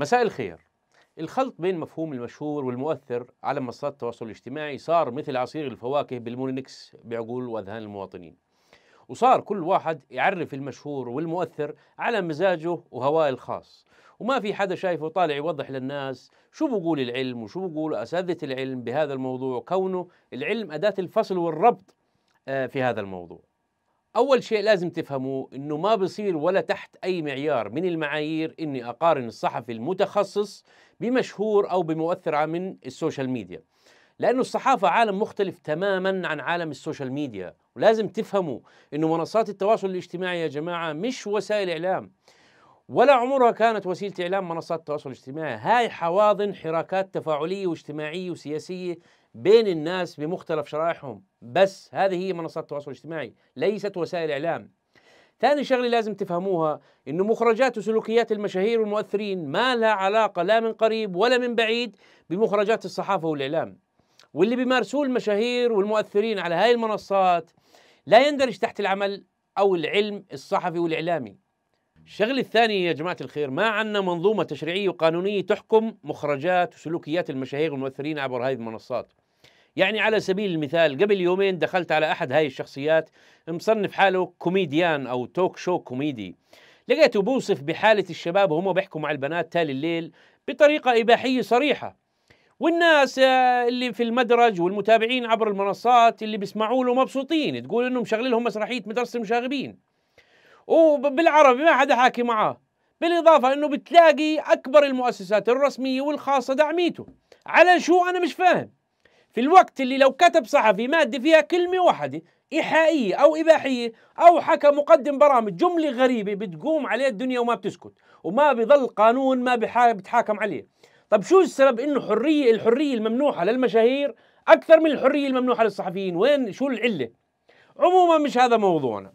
مساء الخير الخلط بين مفهوم المشهور والمؤثر على منصات التواصل الاجتماعي صار مثل عصير الفواكه بالمونينكس بعقول واذهان المواطنين وصار كل واحد يعرف المشهور والمؤثر على مزاجه وهواه الخاص وما في حدا شايفه طالع يوضح للناس شو بقول العلم وشو بقول أساتذة العلم بهذا الموضوع كونه العلم أداة الفصل والربط آه، في هذا الموضوع أول شيء لازم تفهموه إنه ما بصير ولا تحت أي معيار من المعايير إني أقارن الصحفي المتخصص بمشهور أو بمؤثر من السوشيال ميديا لأنه الصحافة عالم مختلف تماما عن عالم السوشيال ميديا ولازم تفهموا إنه منصات التواصل الاجتماعي يا جماعة مش وسائل إعلام ولا عمرها كانت وسيلة إعلام منصات التواصل الاجتماعي هاي حواضن حراكات تفاعلية واجتماعية وسياسية بين الناس بمختلف شرائحهم بس هذه هي منصات التواصل الاجتماعي ليست وسائل إعلام ثاني شغلة لازم تفهموها أنه مخرجات وسلوكيات المشاهير والمؤثرين ما لها علاقة لا من قريب ولا من بعيد بمخرجات الصحافة والإعلام واللي بيمارسوه المشاهير والمؤثرين على هاي المنصات لا يندرج تحت العمل أو العلم الصحفي والإعلامي الشغلة الثانية يا جماعة الخير ما عندنا منظومة تشريعية وقانونية تحكم مخرجات وسلوكيات المشاهير والمؤثرين عبر هذه المنصات يعني على سبيل المثال قبل يومين دخلت على أحد هاي الشخصيات مصنف حاله كوميديان أو توك شو كوميدي لقيته بوصف بحالة الشباب وهم بيحكوا مع البنات تالي الليل بطريقة إباحية صريحة والناس اللي في المدرج والمتابعين عبر المنصات اللي بيسمعوا له مبسوطين تقول انه مشغل لهم مسرحيه مدرسه المشاغبين وبالعربي ما حدا حاكي معاه بالاضافه انه بتلاقي اكبر المؤسسات الرسميه والخاصه دعميته على شو انا مش فاهم في الوقت اللي لو كتب صحفي مادة فيها كلمة واحدة إيحائية أو إباحية أو حكى مقدم برامج جملة غريبة بتقوم عليه الدنيا وما بتسكت وما بيظل قانون ما بتحاكم عليه طب شو السبب إنه حرية الحرية الممنوحة للمشاهير أكثر من الحرية الممنوحة للصحفيين وين شو العلة عموما مش هذا موضوعنا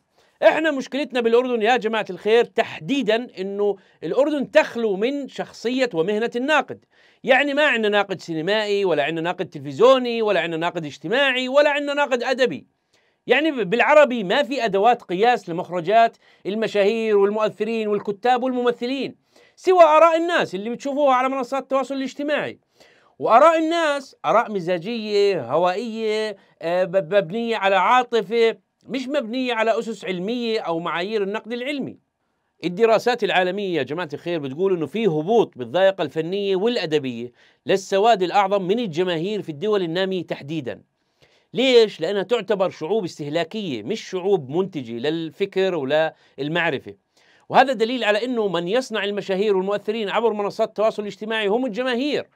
احنا مشكلتنا بالاردن يا جماعه الخير تحديدا انه الاردن تخلو من شخصيه ومهنه الناقد يعني ما عندنا ناقد سينمائي ولا عندنا ناقد تلفزيوني ولا عندنا ناقد اجتماعي ولا عندنا ناقد ادبي يعني بالعربي ما في ادوات قياس لمخرجات المشاهير والمؤثرين والكتاب والممثلين سوى اراء الناس اللي بتشوفوها على منصات التواصل الاجتماعي واراء الناس اراء مزاجيه هوائيه آه، مبنيه على عاطفه مش مبنية على أسس علمية أو معايير النقد العلمي الدراسات العالمية يا جماعة الخير بتقول أنه في هبوط بالذائقة الفنية والأدبية للسواد الأعظم من الجماهير في الدول النامية تحديدا ليش؟ لأنها تعتبر شعوب استهلاكية مش شعوب منتجة للفكر ولا المعرفة وهذا دليل على أنه من يصنع المشاهير والمؤثرين عبر منصات التواصل الاجتماعي هم الجماهير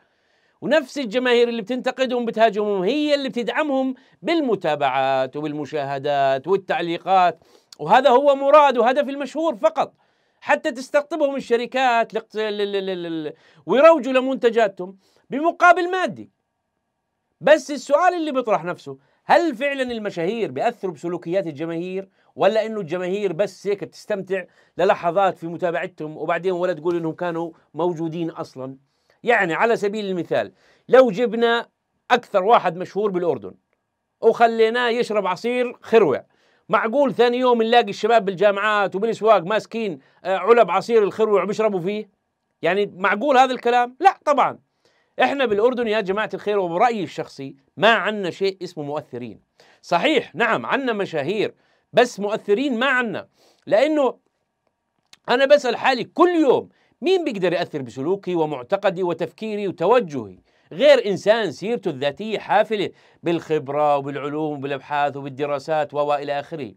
ونفس الجماهير اللي بتنتقدهم بتهاجمهم هي اللي بتدعمهم بالمتابعات وبالمشاهدات والتعليقات وهذا هو مراد وهدف المشهور فقط حتى تستقطبهم الشركات ويروجوا لمنتجاتهم بمقابل مادي بس السؤال اللي بيطرح نفسه هل فعلا المشاهير بيأثروا بسلوكيات الجماهير ولا انه الجماهير بس هيك بتستمتع للحظات في متابعتهم وبعدين ولا تقول انهم كانوا موجودين اصلا يعني على سبيل المثال لو جبنا أكثر واحد مشهور بالأردن وخليناه يشرب عصير خروع معقول ثاني يوم نلاقي الشباب بالجامعات وبالاسواق ماسكين آه، علب عصير الخروع بيشربوا فيه يعني معقول هذا الكلام لا طبعا احنا بالاردن يا جماعه الخير وبرايي الشخصي ما عندنا شيء اسمه مؤثرين صحيح نعم عندنا مشاهير بس مؤثرين ما عندنا لانه انا بسال حالي كل يوم مين بيقدر يأثر بسلوكي ومعتقدي وتفكيري وتوجهي غير إنسان سيرته الذاتية حافلة بالخبرة وبالعلوم وبالأبحاث وبالدراسات وإلى آخره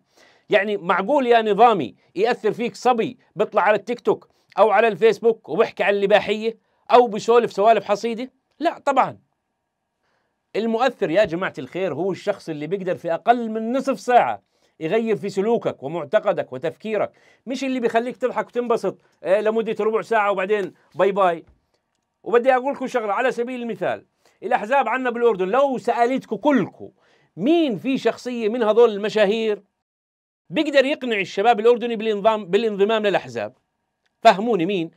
يعني معقول يا نظامي يأثر فيك صبي بيطلع على التيك توك أو على الفيسبوك وبحكي عن الإباحية أو بسولف سوالف حصيدة لا طبعا المؤثر يا جماعة الخير هو الشخص اللي بيقدر في أقل من نصف ساعة يغير في سلوكك ومعتقدك وتفكيرك مش اللي بيخليك تضحك وتنبسط آه، لمده ربع ساعه وبعدين باي باي وبدي اقول لكم شغله على سبيل المثال الاحزاب عندنا بالاردن لو سالتكم كلكم مين في شخصيه من هذول المشاهير بيقدر يقنع الشباب الاردني بالانضمام بالانضمام للاحزاب فهموني مين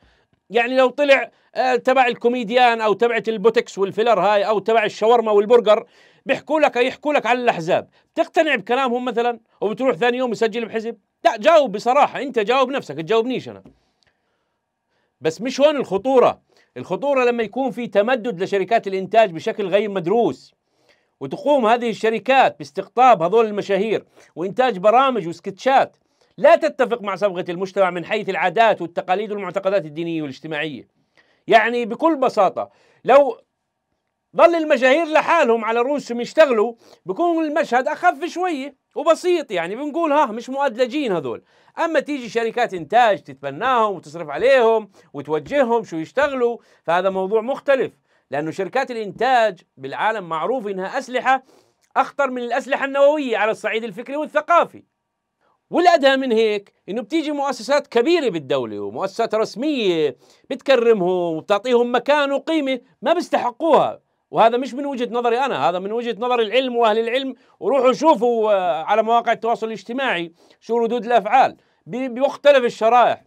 يعني لو طلع آه، تبع الكوميديان او تبعت البوتكس والفيلر هاي او تبع الشاورما والبرجر بيحكوا لك يحكوا لك على الاحزاب بتقتنع بكلامهم مثلا وبتروح ثاني يوم يسجل بحزب لا جاوب بصراحه انت جاوب نفسك تجاوبنيش انا بس مش هون الخطوره الخطوره لما يكون في تمدد لشركات الانتاج بشكل غير مدروس وتقوم هذه الشركات باستقطاب هذول المشاهير وانتاج برامج وسكتشات لا تتفق مع صبغه المجتمع من حيث العادات والتقاليد والمعتقدات الدينيه والاجتماعيه يعني بكل بساطه لو ضل المشاهير لحالهم على رؤوسهم يشتغلوا بكون المشهد اخف شويه وبسيط يعني بنقول ها مش مؤدلجين هذول اما تيجي شركات انتاج تتبناهم وتصرف عليهم وتوجههم شو يشتغلوا فهذا موضوع مختلف لانه شركات الانتاج بالعالم معروف انها اسلحه اخطر من الاسلحه النوويه على الصعيد الفكري والثقافي والادهى من هيك انه بتيجي مؤسسات كبيره بالدوله ومؤسسات رسميه بتكرمهم وبتعطيهم مكان وقيمه ما بيستحقوها وهذا مش من وجهه نظري انا هذا من وجهه نظر العلم واهل العلم وروحوا شوفوا آه، على مواقع التواصل الاجتماعي شو ردود الافعال بمختلف الشرائح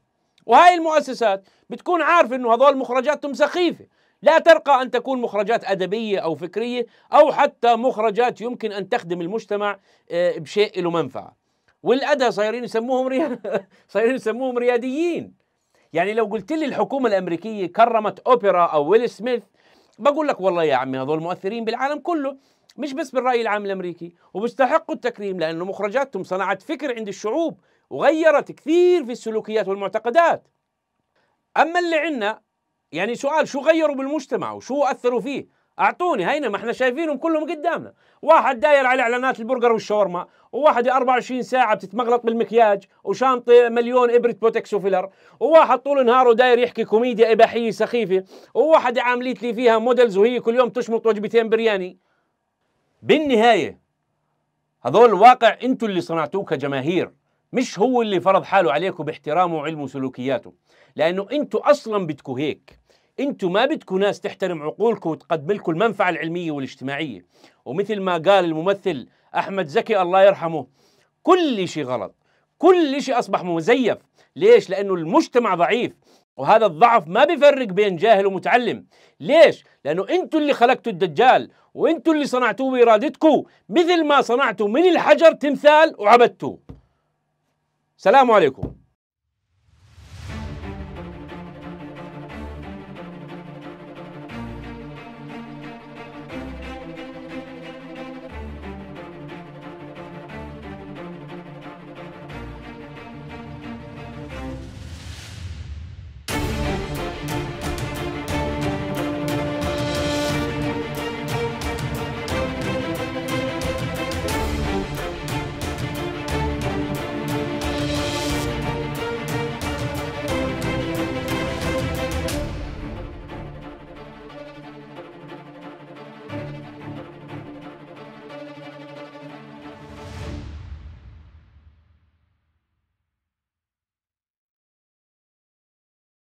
وهاي المؤسسات بتكون عارفه انه هذول مخرجاتهم سخيفه لا ترقى ان تكون مخرجات ادبيه او فكريه او حتى مخرجات يمكن ان تخدم المجتمع آه، بشيء له منفعه والادهى صايرين يسموهم ري... صايرين يسموهم رياديين يعني لو قلت لي الحكومه الامريكيه كرمت اوبرا او ويل سميث بقول لك والله يا عمي هذول مؤثرين بالعالم كله مش بس بالرأي العام الأمريكي وبيستحقوا التكريم لأنه مخرجاتهم صنعت فكر عند الشعوب وغيرت كثير في السلوكيات والمعتقدات أما اللي عنا يعني سؤال شو غيروا بالمجتمع وشو أثروا فيه اعطوني هينا ما احنا شايفينهم كلهم قدامنا واحد داير على اعلانات البرجر والشاورما وواحد 24 ساعه بتتمغلط بالمكياج وشنطه مليون ابره بوتكس وفيلر وواحد طول نهاره داير يحكي كوميديا اباحيه سخيفه وواحد عامليت لي فيها مودلز وهي كل يوم تشمط وجبتين برياني بالنهايه هذول الواقع انتوا اللي صنعتوه كجماهير مش هو اللي فرض حاله عليكم باحترامه وعلمه وسلوكياته لانه انتوا اصلا بدكم هيك انتم ما بدكم ناس تحترم عقولكم وتقدم لكم المنفعه العلميه والاجتماعيه ومثل ما قال الممثل احمد زكي الله يرحمه كل شيء غلط كل شيء اصبح مزيف ليش لانه المجتمع ضعيف وهذا الضعف ما بيفرق بين جاهل ومتعلم ليش لانه انتم اللي خلقتوا الدجال وانتم اللي صنعتوه بارادتكم مثل ما صنعتوا من الحجر تمثال وعبدتوه سلام عليكم